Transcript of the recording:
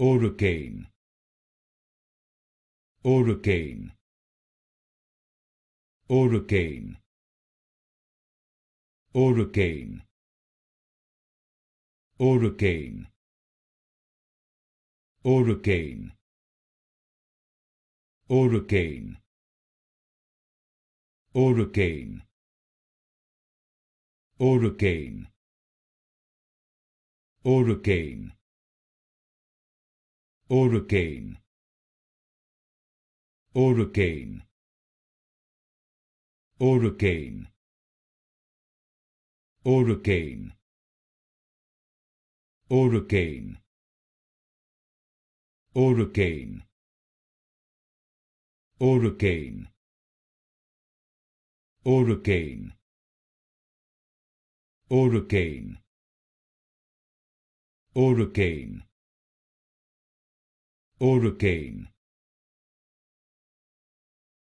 hurricane hurricane hurricane hurricane hurricane hurricane hurricane hurricane hurricane hurricane hurricane hurricane hurricane hurricane hurricane hurricane hurricane hurricane hurricane hurricane hurricane